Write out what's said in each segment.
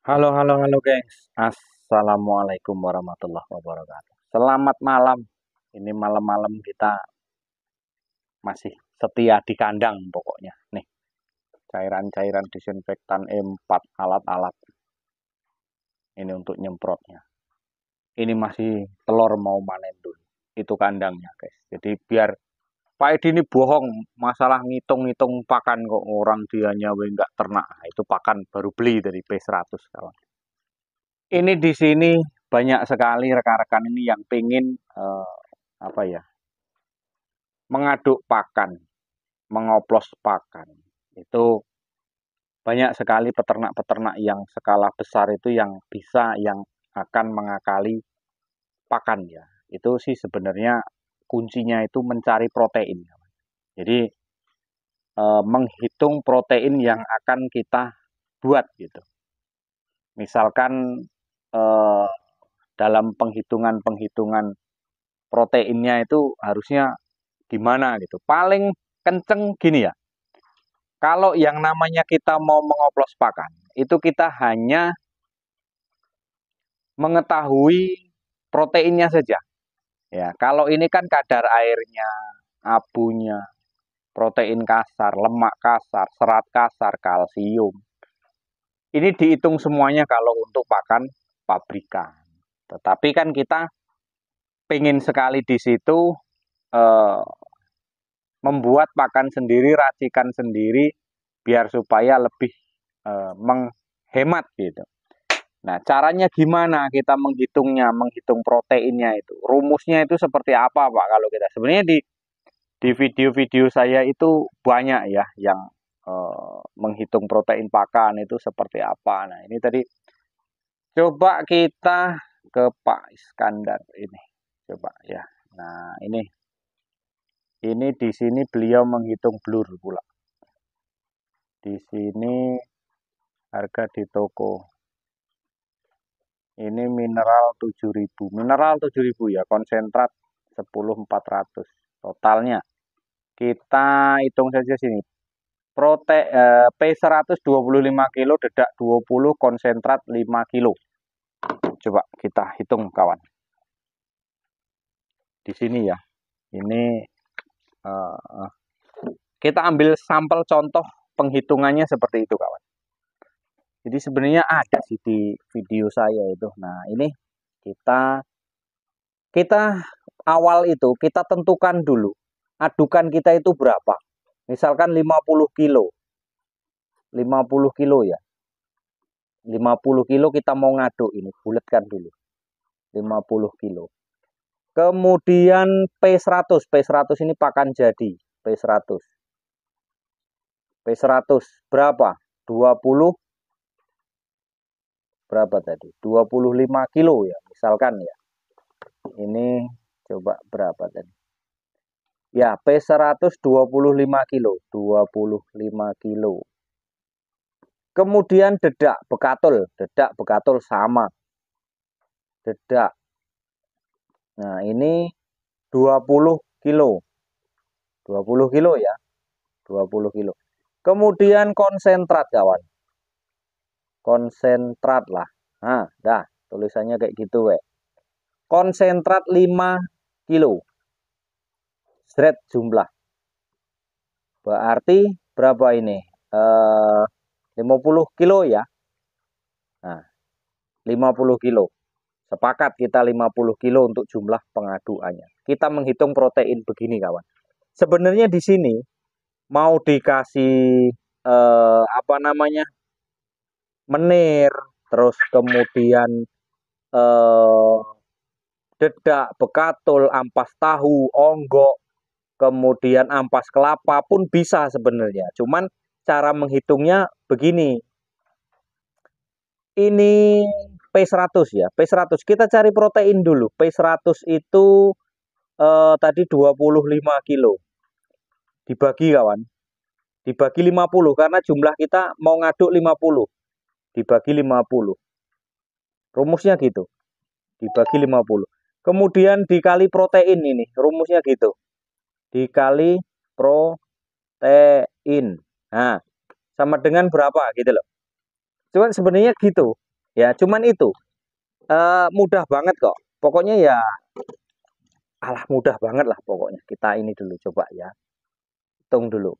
Halo, halo, halo, gengs. Assalamualaikum warahmatullahi wabarakatuh. Selamat malam. Ini malam-malam kita masih setia di kandang pokoknya. Nih, cairan-cairan disinfektan E4 alat-alat. Ini untuk nyemprotnya. Ini masih telur mau manen dulu. Itu kandangnya, guys. Jadi biar Pak Edi ini bohong masalah ngitung-ngitung pakan kok orang dia nyawa nggak ternak nah, itu pakan baru beli dari P100 kawan ini di sini banyak sekali rekan-rekan ini yang pengen eh, apa ya mengaduk pakan mengoplos pakan itu banyak sekali peternak-peternak yang skala besar itu yang bisa yang akan mengakali pakan ya itu sih sebenarnya kuncinya itu mencari protein. Jadi e, menghitung protein yang akan kita buat gitu. Misalkan e, dalam penghitungan-penghitungan proteinnya itu harusnya gimana gitu. Paling kenceng gini ya. Kalau yang namanya kita mau mengoplos pakan, itu kita hanya mengetahui proteinnya saja. Ya, kalau ini kan kadar airnya, abunya, protein kasar, lemak kasar, serat kasar, kalsium. Ini dihitung semuanya kalau untuk pakan pabrikan. Tetapi kan kita pengen sekali di situ eh, membuat pakan sendiri, racikan sendiri, biar supaya lebih eh, menghemat gitu. Nah, caranya gimana kita menghitungnya, menghitung proteinnya itu? Rumusnya itu seperti apa, Pak? Kalau kita sebenarnya di di video-video saya itu banyak ya yang eh, menghitung protein pakan itu seperti apa. Nah, ini tadi coba kita ke Pak Iskandar ini. Coba ya. Nah, ini ini di sini beliau menghitung blur pula. Di sini harga di toko ini mineral 7000 mineral 7000 ya konsentrat 10400 totalnya kita hitung saja sini prote eh, P125 kilo dedak 20 konsentrat 5 kilo coba kita hitung kawan di sini ya ini eh, eh. kita ambil sampel contoh penghitungannya seperti itu kawan jadi sebenarnya ada sih di video saya itu nah ini kita kita awal itu kita tentukan dulu adukan kita itu berapa misalkan 50 kilo 50 kilo ya 50 kilo kita mau ngaduk ini bulatkan dulu 50 kilo kemudian P100 P100 ini pakan jadi P100 P100 berapa 20 berapa tadi 25 kilo ya misalkan ya ini coba berapa tadi ya P125 kilo 25 kilo kemudian dedak bekatul dedak bekatul sama dedak nah ini 20 kilo 20 kilo ya 20 kilo kemudian konsentrat kawan konsentrat lah nah dah tulisannya kayak gitu we. konsentrat 5 kilo seret jumlah berarti berapa ini eh, 50 kilo ya nah 50 kilo sepakat kita 50 kilo untuk jumlah pengaduannya kita menghitung protein begini kawan sebenarnya di sini mau dikasih eh, apa namanya menir, terus kemudian eh, dedak, bekatul, ampas tahu, onggok, kemudian ampas kelapa pun bisa sebenarnya. Cuman cara menghitungnya begini. Ini P100 ya. P100 kita cari protein dulu. P100 itu eh, tadi 25 kilo. Dibagi kawan. Dibagi 50 karena jumlah kita mau ngaduk 50 dibagi 50. Rumusnya gitu. Dibagi 50. Kemudian dikali protein ini, rumusnya gitu. Dikali protein. Nah, sama dengan berapa gitu loh. Cuman sebenarnya gitu. Ya, cuman itu. E, mudah banget kok. Pokoknya ya alah mudah banget lah pokoknya. Kita ini dulu coba ya. Hitung dulu.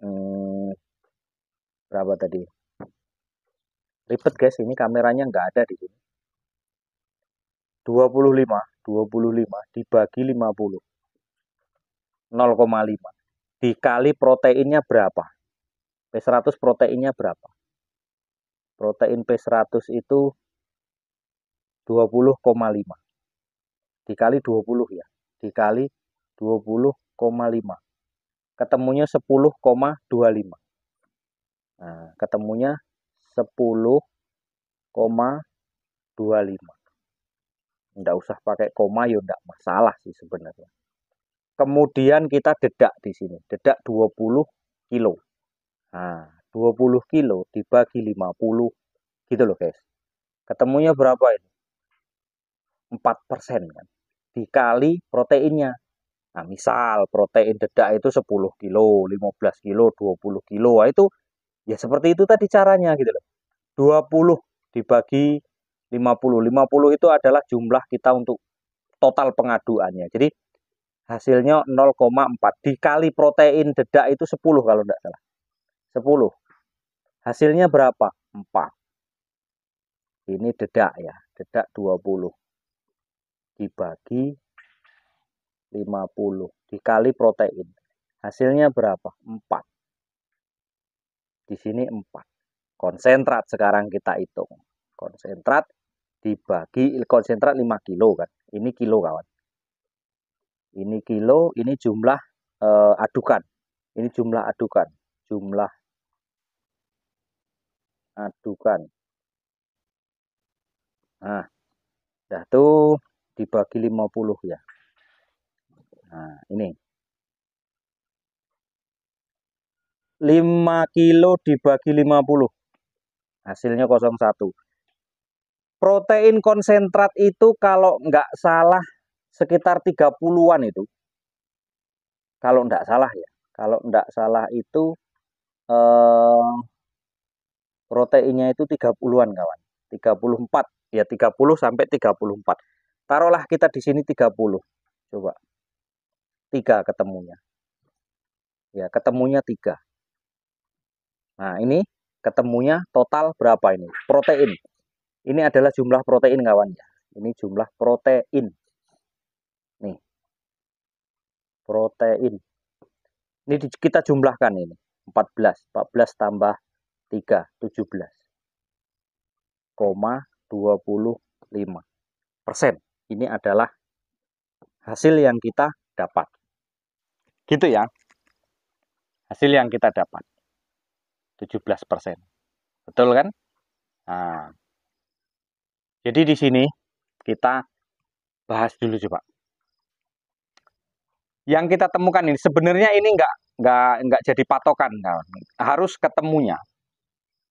Hmm, berapa tadi? Ribet guys, ini kameranya nggak ada di sini. 25, 25 dibagi 50. 0,5. Dikali proteinnya berapa? P100 proteinnya berapa? Protein P100 itu 20,5. Dikali 20 ya. Dikali 20,5. Ketemunya 10,25. Nah, ketemunya 10,25. Tidak usah pakai koma ya tidak masalah sih sebenarnya. Kemudian kita dedak di sini. Dedak 20 kilo. Nah, 20 kilo dibagi 50. Gitu loh guys. Ketemunya berapa ini? 4 persen kan. Dikali proteinnya. Nah misal protein dedak itu 10 kilo, 15 kilo, 20 kilo. Itu Ya seperti itu tadi caranya gitu loh. 20 dibagi 50. 50 itu adalah jumlah kita untuk total pengaduannya. Jadi hasilnya 0,4 dikali protein dedak itu 10 kalau tidak salah. 10. Hasilnya berapa? 4. Ini dedak ya, dedak 20. Dibagi 50 dikali protein. Hasilnya berapa? 4. Di sini empat Konsentrat sekarang kita hitung. Konsentrat dibagi konsentrat 5 kilo kan. Ini kilo kawan. Ini kilo, ini jumlah e, adukan. Ini jumlah adukan. Jumlah adukan. Nah, dah tuh dibagi 50 ya. Nah, ini 5 kilo dibagi 50 hasilnya 01 protein konsentrat itu kalau nggak salah sekitar 30-an itu kalau nggak salah ya kalau nggak salah itu eh, proteinnya itu 30-an kawan 34 ya 30 sampai 34 taruhlah kita di sini 30 coba 3 ketemunya ya ketemunya 3 Nah, ini ketemunya total berapa ini? Protein. Ini adalah jumlah protein kawan ya. Ini jumlah protein. Nih. Protein. Ini kita jumlahkan ini. 14. 14 tambah 3. 17. 25 persen. Ini adalah hasil yang kita dapat. Gitu ya. Hasil yang kita dapat. 17%. Betul kan? Nah, jadi di sini kita bahas dulu coba. Yang kita temukan ini sebenarnya ini nggak nggak nggak jadi patokan, Nah, harus ketemunya.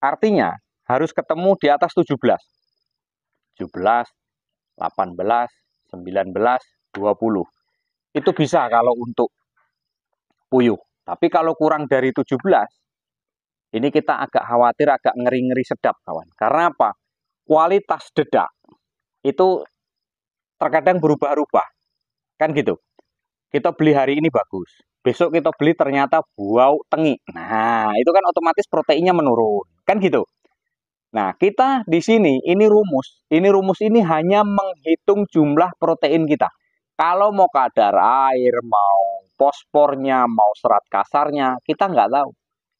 Artinya harus ketemu di atas 17. 17, 18, 19, 20. Itu bisa kalau untuk puyuh. Tapi kalau kurang dari 17, ini kita agak khawatir, agak ngeri-ngeri sedap kawan. Karena apa? Kualitas dedak itu terkadang berubah-ubah. Kan gitu. Kita beli hari ini bagus. Besok kita beli ternyata bau tengi. Nah, itu kan otomatis proteinnya menurun. Kan gitu. Nah, kita di sini ini rumus. Ini rumus ini hanya menghitung jumlah protein kita. Kalau mau kadar air, mau fosfornya, mau serat kasarnya, kita nggak tahu.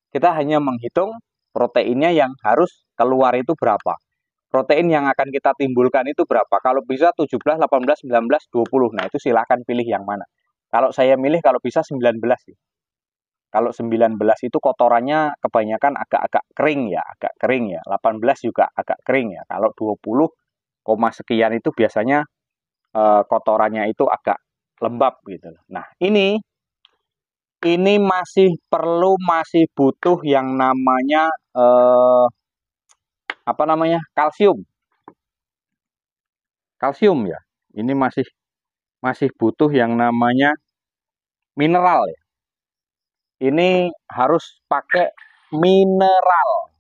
Kita hanya menghitung proteinnya yang harus keluar itu berapa. Protein yang akan kita timbulkan itu berapa. Kalau bisa 17, 18, 19, 20. Nah, itu silakan pilih yang mana. Kalau saya milih kalau bisa 19 sih. Kalau 19 itu kotorannya kebanyakan agak-agak kering ya, agak kering ya. 18 juga agak kering ya. Kalau 20, koma sekian itu biasanya eh, kotorannya itu agak lembab gitu. Nah, ini ini masih perlu masih butuh yang namanya eh, apa namanya kalsium kalsium ya ini masih masih butuh yang namanya mineral ya ini harus pakai mineral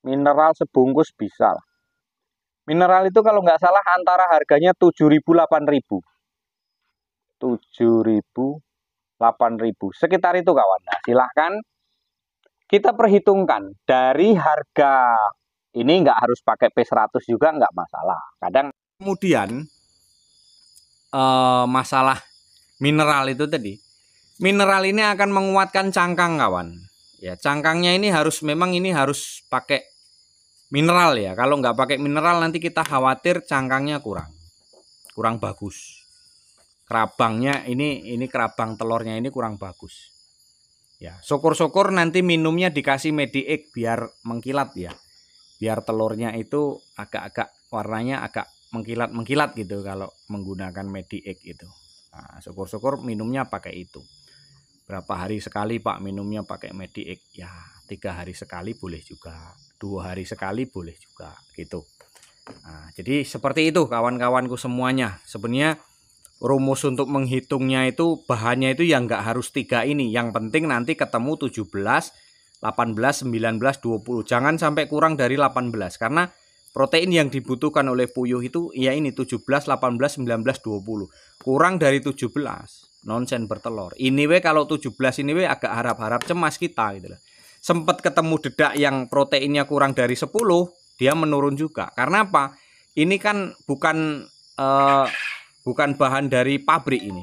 mineral sebungkus bisa mineral itu kalau nggak salah antara harganya 7000 8000 7000 8.000. Sekitar itu kawan. Nah, silahkan kita perhitungkan dari harga ini nggak harus pakai P100 juga nggak masalah. Kadang kemudian uh, masalah mineral itu tadi. Mineral ini akan menguatkan cangkang kawan. Ya, cangkangnya ini harus memang ini harus pakai mineral ya. Kalau nggak pakai mineral nanti kita khawatir cangkangnya kurang. Kurang bagus kerabangnya ini ini kerabang telurnya ini kurang bagus ya syukur-syukur nanti minumnya dikasih medik biar mengkilat ya biar telurnya itu agak-agak warnanya agak mengkilat mengkilat gitu kalau menggunakan medik itu nah, syukur-syukur minumnya pakai itu berapa hari sekali pak minumnya pakai medik ya tiga hari sekali boleh juga dua hari sekali boleh juga gitu nah, jadi seperti itu kawan-kawanku semuanya sebenarnya rumus untuk menghitungnya itu bahannya itu yang nggak harus tiga ini. Yang penting nanti ketemu 17, 18, 19, 20. Jangan sampai kurang dari 18 karena protein yang dibutuhkan oleh puyuh itu ya ini 17, 18, 19, 20. Kurang dari 17 nonsen bertelur. Ini we kalau 17 ini we agak harap-harap cemas kita gitu loh. Sempat ketemu dedak yang proteinnya kurang dari 10, dia menurun juga. Karena apa? Ini kan bukan uh, bukan bahan dari pabrik ini.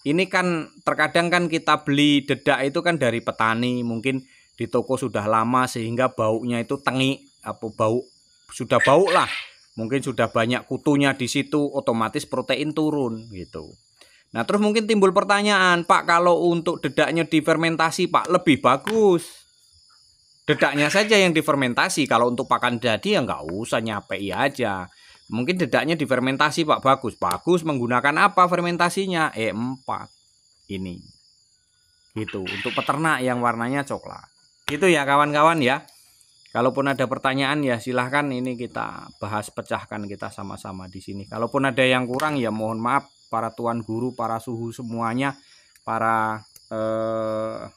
Ini kan terkadang kan kita beli dedak itu kan dari petani, mungkin di toko sudah lama sehingga baunya itu tengi apa bau sudah bau lah. Mungkin sudah banyak kutunya di situ, otomatis protein turun gitu. Nah, terus mungkin timbul pertanyaan, Pak, kalau untuk dedaknya difermentasi, Pak, lebih bagus. Dedaknya saja yang difermentasi, kalau untuk pakan jadi ya nggak usah nyapei aja. Mungkin dedaknya difermentasi Pak Bagus. Bagus menggunakan apa fermentasinya? E4 ini. Gitu, untuk peternak yang warnanya coklat. Itu ya kawan-kawan ya. Kalaupun ada pertanyaan ya silahkan ini kita bahas pecahkan kita sama-sama di sini. Kalaupun ada yang kurang ya mohon maaf para tuan guru, para suhu semuanya, para eh,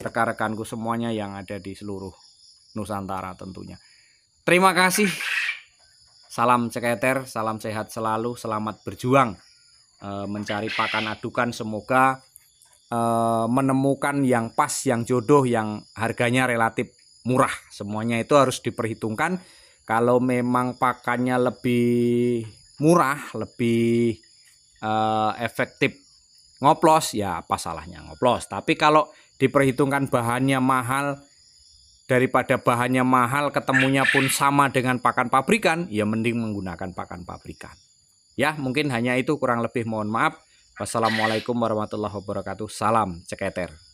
rekan-rekanku semuanya yang ada di seluruh Nusantara tentunya. Terima kasih Salam ceketer, salam sehat selalu, selamat berjuang eh, mencari pakan adukan. Semoga eh, menemukan yang pas, yang jodoh, yang harganya relatif murah. Semuanya itu harus diperhitungkan. Kalau memang pakannya lebih murah, lebih eh, efektif ngoplos, ya apa salahnya ngoplos. Tapi kalau diperhitungkan bahannya mahal, daripada bahannya mahal ketemunya pun sama dengan pakan pabrikan ya mending menggunakan pakan pabrikan ya mungkin hanya itu kurang lebih mohon maaf wassalamualaikum warahmatullahi wabarakatuh salam ceketer